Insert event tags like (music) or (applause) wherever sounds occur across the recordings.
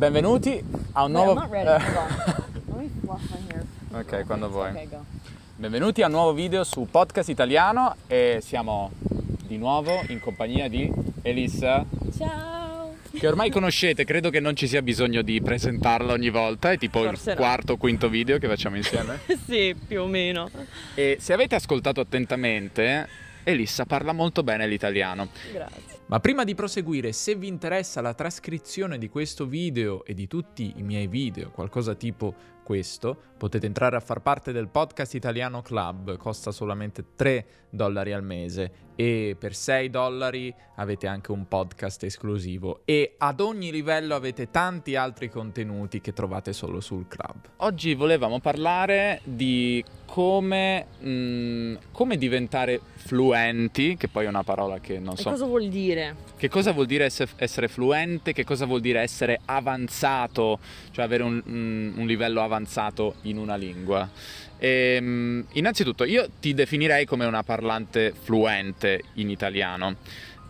Benvenuti a un nuovo... (laughs) ok, quando vuoi. Benvenuti a un nuovo video su Podcast Italiano e siamo di nuovo in compagnia di Elissa. Ciao! Che ormai conoscete, credo che non ci sia bisogno di presentarla ogni volta, è tipo Forse il no. quarto o quinto video che facciamo insieme. (laughs) sì, più o meno. E se avete ascoltato attentamente Elissa parla molto bene l'italiano. Grazie. Ma prima di proseguire, se vi interessa la trascrizione di questo video e di tutti i miei video, qualcosa tipo questo, potete entrare a far parte del podcast italiano club, costa solamente 3 dollari al mese e per 6 dollari avete anche un podcast esclusivo e ad ogni livello avete tanti altri contenuti che trovate solo sul club. Oggi volevamo parlare di come, mh, mm, come diventare fluenti, che poi è una parola che non so. Che cosa vuol dire? Che cosa vuol dire essere, essere fluente? Che cosa vuol dire essere avanzato, cioè avere un, un, un livello avanzato? avanzato in una lingua? E, ehm, innanzitutto io ti definirei come una parlante fluente in italiano.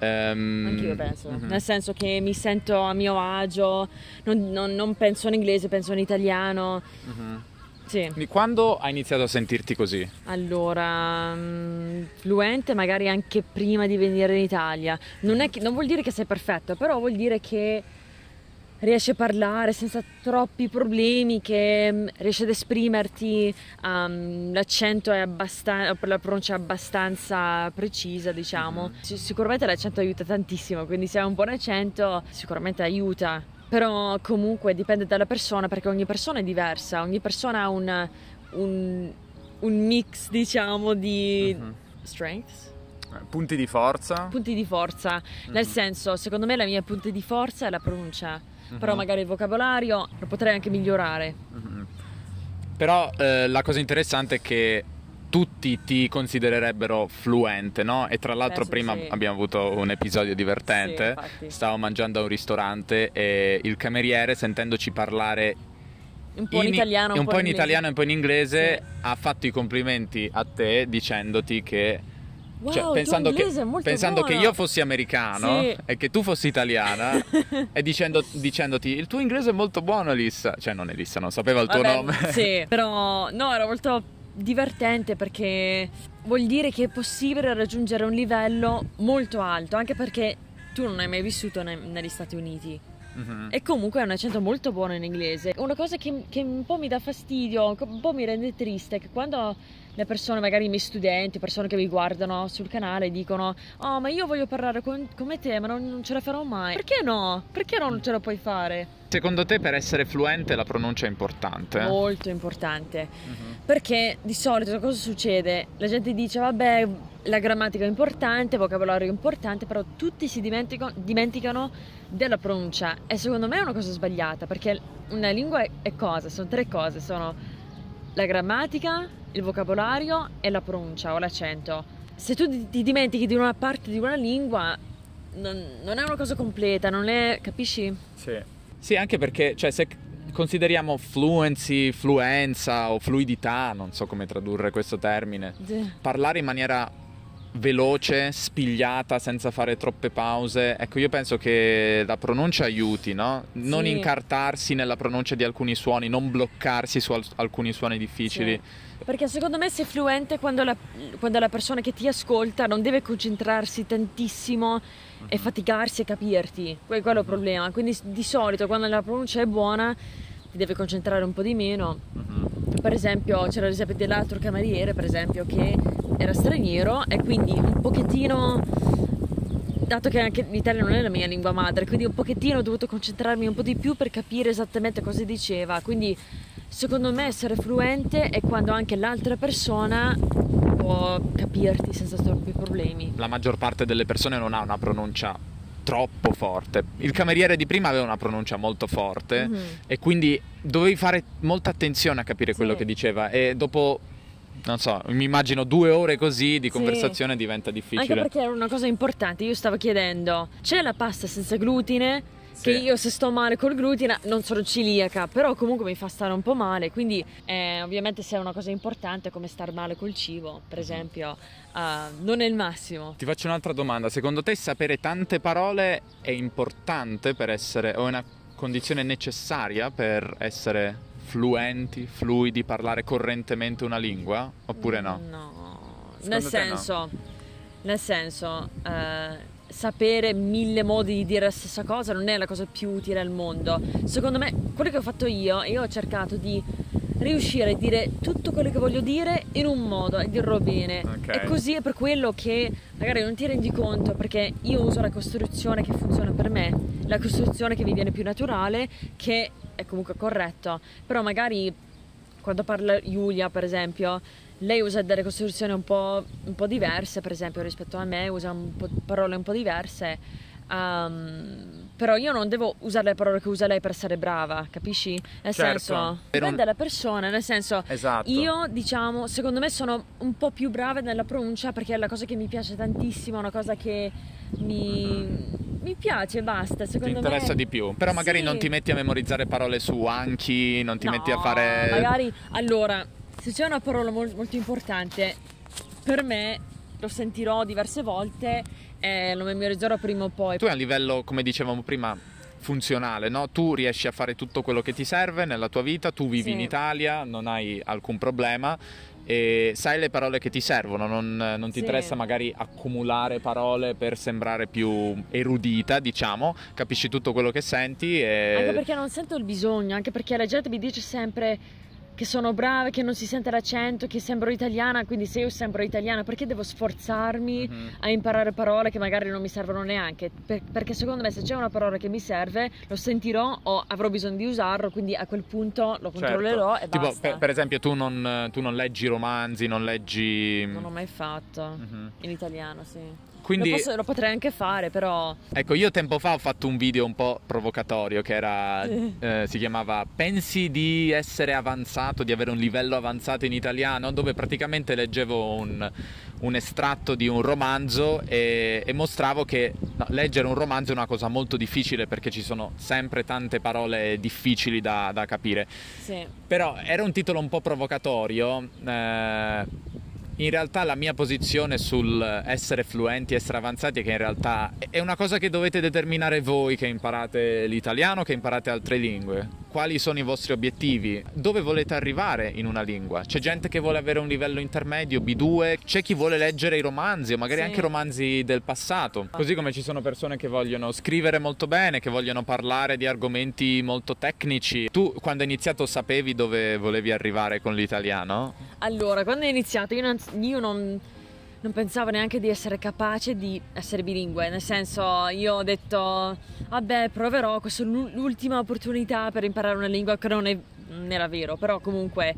Um, Anch'io penso, uh-huh. nel senso che mi sento a mio agio, non, non, non penso in inglese, penso in italiano. Uh-huh. Sì. Quando hai iniziato a sentirti così? Allora, mm, fluente magari anche prima di venire in Italia. Non, che, non vuol dire che sei perfetto, però vuol dire che riesci a parlare senza troppi problemi, che mm, riesci ad esprimerti, um, l'accento è abbastanza, la pronuncia è abbastanza precisa, diciamo. Mhm. S sicuramente l'accento aiuta tantissimo, quindi se hai un buon accento sicuramente aiuta. Però comunque dipende dalla persona perché ogni persona è diversa, ogni persona ha una, un, un, mix, diciamo, di uh mhm. -huh. strengths. Eh, punti di forza? Punti di forza, mm -hmm. nel mhm. senso, secondo me la mia punta di forza è la pronuncia mm-hmm. però mhm. magari il vocabolario lo potrei anche migliorare. Mm-hmm. Però eh, la cosa interessante è che tutti ti considererebbero fluente, no? E tra l'altro Penso eh, prima sì. abbiamo avuto un episodio divertente. Sì, Stavo mangiando a un ristorante e il cameriere sentendoci parlare un po' in, in italiano, un, un po', in, in italiano e un po' in inglese sì. ha fatto i complimenti a te dicendoti che Wow, cioè, pensando, che, pensando che, io fossi americano sì. e che tu fossi italiana (laughs) e dicendo, dicendoti il tuo inglese è molto buono Elissa, cioè non Elissa, non sapeva il tuo Vabbè, nome. Sì, (laughs) però no, era molto divertente perché vuol dire che è possibile raggiungere un livello molto alto, anche perché tu non hai mai vissuto negli Stati Uniti. -hmm. e comunque è un accento molto buono in inglese. Una cosa che, che un po' mi dà fastidio, un po' mi rende triste, è che quando le persone, magari i miei studenti, persone che mi guardano sul canale, dicono: Oh, ma io voglio parlare con, come te, ma non, non ce la farò mai. Perché no? Perché non ce la puoi fare? Secondo te per essere fluente la pronuncia è importante? Molto importante, uh-huh. perché di solito cosa succede? La gente dice vabbè la grammatica è importante, il vocabolario è importante, però tutti si dimenticano della pronuncia e secondo me è una cosa sbagliata perché una lingua è, cosa, sono tre cose, sono la grammatica, il vocabolario e la pronuncia o l'accento. Se tu ti, ti dimentichi di una parte di una lingua non, non è una cosa completa, non è, capisci? Sì. Sì, anche perché cioè, se consideriamo fluency, fluenza o fluidità, non so come tradurre questo termine, parlare in maniera veloce, spigliata, senza fare troppe pause. Ecco, io penso che la pronuncia aiuti, no? Non sì. incartarsi nella pronuncia di alcuni suoni, non bloccarsi su al- alcuni suoni difficili. Sì. Perché secondo me sei fluente quando la, quando la, persona che ti ascolta non deve concentrarsi tantissimo mm-hmm. e mhm. faticarsi a capirti. Quello è il mhm. problema. Quindi di solito quando la pronuncia è buona ti deve concentrare un po' di meno. Mm-hmm. Per esempio c'era l'esempio dell'altro cameriere, per esempio, che era straniero e quindi un pochettino, dato che anche l'italiano non è la mia lingua madre, quindi un pochettino ho dovuto concentrarmi un po' di più per capire esattamente cosa diceva. Quindi secondo me essere fluente è quando anche l'altra persona può capirti senza troppi problemi. La maggior parte delle persone non ha una pronuncia troppo forte. Il cameriere di prima aveva una pronuncia molto forte mm-hmm. e quindi dovevi fare molta attenzione a capire quello che diceva e dopo non so, mi immagino due ore così di conversazione sì. diventa difficile. Anche perché era una cosa importante, io stavo chiedendo, c'è la pasta senza glutine? Sì. Che io se sto male col glutine non sono celiaca, però comunque mi fa stare un po' male, quindi eh, ovviamente se è una cosa importante come star male col cibo, per mhm. esempio, uh, non è il massimo. Ti faccio un'altra domanda, secondo te sapere tante parole è importante per essere, o è una condizione necessaria per essere fluenti, fluidi, parlare correntemente una lingua oppure no? No, nel senso, no? nel senso, eh, sapere mille modi di dire la stessa cosa non è la cosa più utile al mondo. Secondo me, quello che ho fatto io, io ho cercato di riuscire a dire tutto quello che voglio dire in un modo e dirlo bene. Okay. E così è per quello che magari non ti rendi conto, perché io uso la costruzione che funziona per me, la costruzione che mi viene più naturale, che comunque corretto, però magari quando parla Giulia, per esempio, lei usa delle costruzioni un po', un po diverse, per esempio, rispetto a me, usa un parole un po' diverse. Um, però io non devo usare le parole che usa lei per essere brava, capisci? Nel certo, senso, dipende un... persona, nel senso, esatto. io diciamo, secondo me sono un po' più brava nella pronuncia perché è la cosa che mi piace tantissimo, una cosa che mi... Mm -hmm mi piace, basta. Secondo Ti interessa me... di più. Però magari sì. non ti metti a memorizzare parole su anchi, non ti no, metti a fare. Magari allora, se c'è una parola mol- molto importante, per me lo sentirò diverse volte e eh, lo memorizzerò prima o poi. Tu a livello, come dicevamo prima, funzionale, no? tu riesci a fare tutto quello che ti serve nella tua vita, tu vivi sì. in Italia, non hai alcun problema e sai le parole che ti servono, non, non ti sì. interessa magari accumulare parole per sembrare più erudita, diciamo, capisci tutto quello che senti. E... Anche perché non sento il bisogno, anche perché la gente mi dice sempre che sono brava, che non si sente l'accento, che sembro italiana, quindi se io sembro italiana perché devo sforzarmi mm-hmm. a imparare parole che magari non mi servono neanche? Per, perché secondo me se c'è una parola che mi serve lo sentirò o avrò bisogno di usarlo, quindi a quel punto lo certo. controllerò certo. e tipo, basta. Per, per esempio tu non, tu non, leggi romanzi, non leggi... Non l'ho mai fatto, mm-hmm. in italiano sì. Quindi, lo, posso, lo, potrei anche fare, però. Ecco, io tempo fa ho fatto un video un po' provocatorio che era. (laughs) eh, si chiamava Pensi di essere avanzato, di avere un livello avanzato in italiano, dove praticamente leggevo un, un estratto di un romanzo e, e mostravo che no, leggere un romanzo è una cosa molto difficile perché ci sono sempre tante parole difficili da, da capire. Sì. Però era un titolo un po' provocatorio. Eh, in realtà la mia posizione sul essere fluenti essere avanzati, è che in realtà è una cosa che dovete determinare voi che imparate l'italiano, che imparate altre lingue quali sono i vostri obiettivi, dove volete arrivare in una lingua. C'è gente che vuole avere un livello intermedio, B2, c'è chi vuole leggere i romanzi o magari sì. anche romanzi del passato. Così come ci sono persone che vogliono scrivere molto bene, che vogliono parlare di argomenti molto tecnici. Tu quando hai iniziato sapevi dove volevi arrivare con l'italiano? Allora, quando hai iniziato io non, io non non pensavo neanche di essere capace di essere bilingue, nel senso io ho detto vabbè proverò, questa è l'ultima opportunità per imparare una lingua che non, è, non era vero, però comunque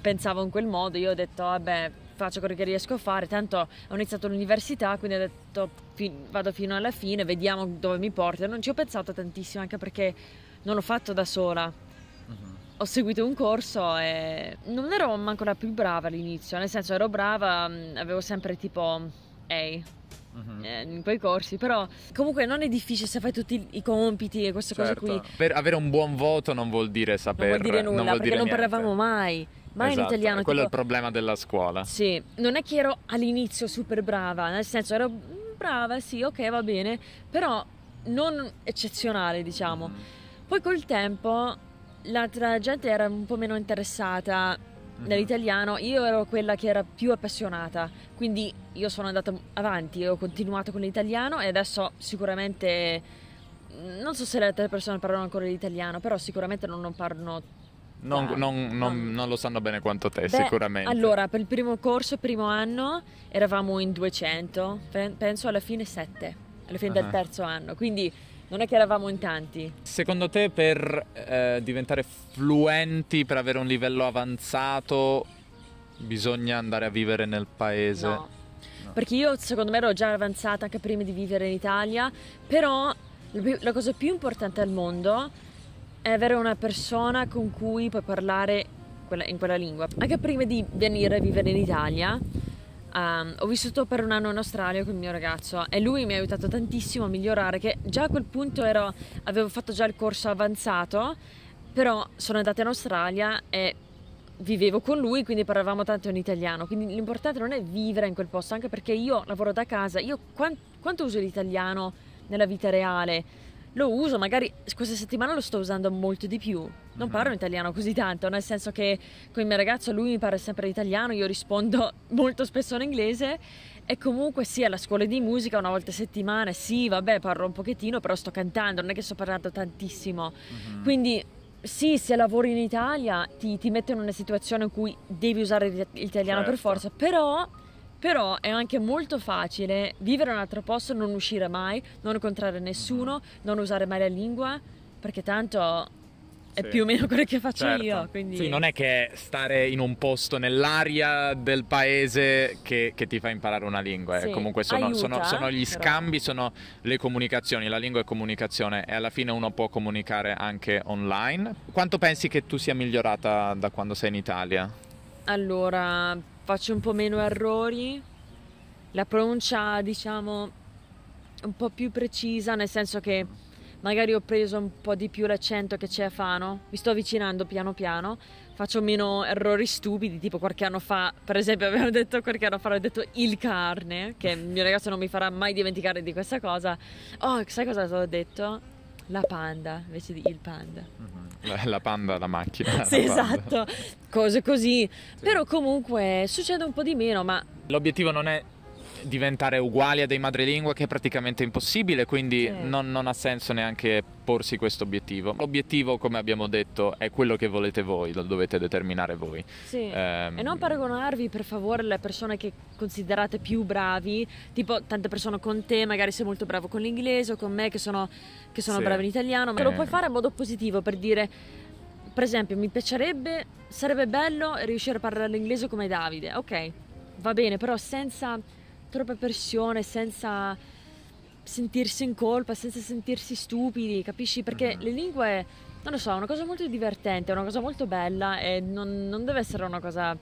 pensavo in quel modo, io ho detto vabbè faccio quello che riesco a fare, tanto ho iniziato l'università, quindi ho detto vado fino alla fine, vediamo dove mi porta, non ci ho pensato tantissimo anche perché non l'ho fatto da sola, ho seguito un corso e non ero manco la più brava all'inizio, nel senso ero brava, mm, avevo sempre tipo Ehi. Uh-huh. in quei corsi, però comunque non è difficile se fai tutti i compiti e queste certo. cose qui. Certo. Per avere un buon voto non vuol dire sapere. Non vuol dire nulla, non vuol perché dire non niente. parlavamo mai. Mai esatto, in italiano. Quello tipo, è il problema della scuola. Sì, non è che ero all'inizio super brava, nel senso ero brava, sì, ok, va bene, però non eccezionale, diciamo. Mm. Poi col tempo l'altra gente era un po' meno interessata mm-hmm. nell'italiano, io ero quella che era più appassionata, quindi io sono andata avanti, ho continuato con l'italiano e adesso sicuramente non so se le altre persone parlano ancora l'italiano, però sicuramente non, non parlano non, non, non, non, lo sanno bene quanto te, Beh, sicuramente. Allora, per il primo corso, primo anno, eravamo in 200, penso alla fine 7, alla fine uh-huh. del ah. terzo anno. Quindi non è che eravamo in tanti. Secondo te per eh, diventare fluenti, per avere un livello avanzato, bisogna andare a vivere nel paese? No. no. Perché io secondo me ero già avanzata anche prima di vivere in Italia, però la cosa più importante al mondo è avere una persona con cui puoi parlare in quella lingua. Anche prima di venire a vivere in Italia, Um, ho vissuto per un anno in Australia con il mio ragazzo e lui mi ha aiutato tantissimo a migliorare, che già a quel punto ero, avevo fatto già il corso avanzato, però sono andata in Australia e vivevo con lui, quindi parlavamo tanto in italiano. Quindi l'importante non è vivere in quel posto, anche perché io lavoro da casa, io quant- quanto uso l'italiano nella vita reale? lo uso, magari questa settimana lo sto usando molto di più. Non mhm. parlo italiano così tanto, nel senso che con il mio ragazzo lui mi parla sempre italiano, io rispondo (laughs) molto spesso in inglese e comunque sì, alla scuola di musica una volta a settimana, sì, vabbè, parlo un pochettino, però sto cantando, non è che sto parlando tantissimo. Uh mhm. -huh. Quindi sì, se lavori in Italia ti, ti mettono in una situazione in cui devi usare l'italiano certo. per forza, però però è anche molto facile vivere in un altro posto, non uscire mai, non incontrare nessuno, mm-hmm. non usare mai la lingua, perché tanto è sì. più o meno quello che faccio certo. io. Quindi... Sì, non è che stare in un posto nell'aria del paese che, che ti fa imparare una lingua. Eh. Sì. Comunque sono, Aiuta, sono, sono gli però... scambi, sono le comunicazioni, la lingua è comunicazione e alla fine uno può comunicare anche online. Quanto pensi che tu sia migliorata da quando sei in Italia? Allora, faccio un po' meno errori, la pronuncia diciamo un po' più precisa, nel senso che magari ho preso un po' di più l'accento che c'è a Fano, mi sto avvicinando piano piano, faccio meno errori stupidi, tipo qualche anno fa, per esempio avevo (laughs) detto qualche anno fa, avevo detto il carne, che il mio ragazzo non mi farà mai dimenticare di questa cosa. Oh, sai cosa ho detto? la panda invece di il panda. Mm-hmm. La panda, la macchina. (laughs) sì, la esatto, cose così. Sì. Però comunque succede un po' di meno, ma... L'obiettivo non è diventare uguali a dei madrelingua che è praticamente impossibile, quindi sì. Mm. non, non, ha senso neanche porsi questo obiettivo. L'obiettivo, come abbiamo detto, è quello che volete voi, lo dovete determinare voi. Sì. Ehm... E non paragonarvi, per favore, alle persone che considerate più bravi, tipo tante persone con te, magari sei molto bravo con l'inglese o con me che sono, che sono sì. bravo in italiano, ma eh. lo puoi fare in modo positivo per dire per esempio, mi piacerebbe, sarebbe bello riuscire a parlare l'inglese come Davide, ok, va bene, però senza propria persone senza sentirsi in colpa, senza sentirsi stupidi, capisci? Perché uh-huh. le lingue, non lo so, è una cosa molto divertente, è una cosa molto bella e non, non deve essere una cosa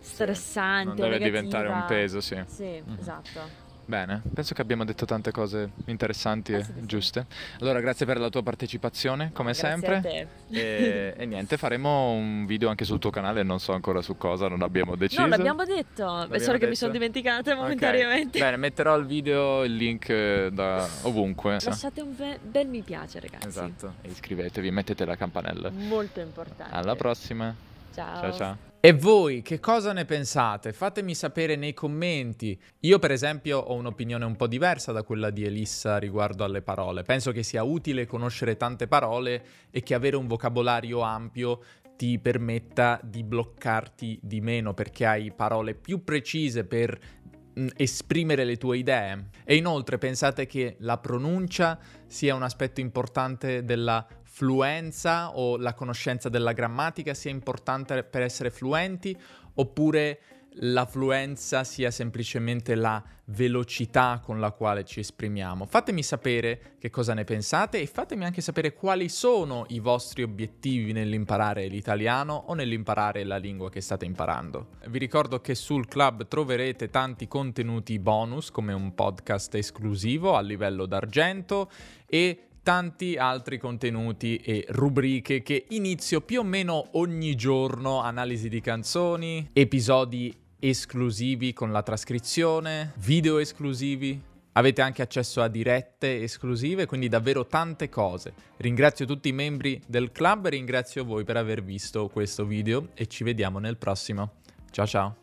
stressante. Sì, non deve negativa. diventare un peso, sì. Sì, uh-huh. esatto. Bene, penso che abbiamo detto tante cose interessanti ah, e giuste. Allora, grazie per la tua partecipazione, come grazie sempre. E, e, niente, faremo un video anche sul tuo canale, non so ancora su cosa, non abbiamo deciso. No, l'abbiamo detto, l'abbiamo solo detto. che mi sono dimenticata momentaneamente. Okay. Bene, metterò al video il link eh, da ovunque. Lasciate un be- bel mi piace, ragazzi. Esatto, e iscrivetevi, mettete la campanella. Molto importante. Alla prossima. Ciao ciao. ciao. E voi che cosa ne pensate? Fatemi sapere nei commenti. Io per esempio ho un'opinione un po' diversa da quella di Elissa riguardo alle parole. Penso che sia utile conoscere tante parole e che avere un vocabolario ampio ti permetta di bloccarti di meno perché hai parole più precise per mm, esprimere le tue idee. E inoltre pensate che la pronuncia sia un aspetto importante della fluenza o la conoscenza della grammatica sia importante per essere fluenti oppure la fluenza sia semplicemente la velocità con la quale ci esprimiamo. Fatemi sapere che cosa ne pensate e fatemi anche sapere quali sono i vostri obiettivi nell'imparare l'italiano o nell'imparare la lingua che state imparando. Vi ricordo che sul club troverete tanti contenuti bonus come un podcast esclusivo a livello d'argento e tanti altri contenuti e rubriche che inizio più o meno ogni giorno, analisi di canzoni, episodi esclusivi con la trascrizione, video esclusivi, Avete anche accesso a dirette esclusive, quindi davvero tante cose. Ringrazio tutti i membri del club ringrazio voi per aver visto questo video e ci vediamo nel prossimo. Ciao ciao!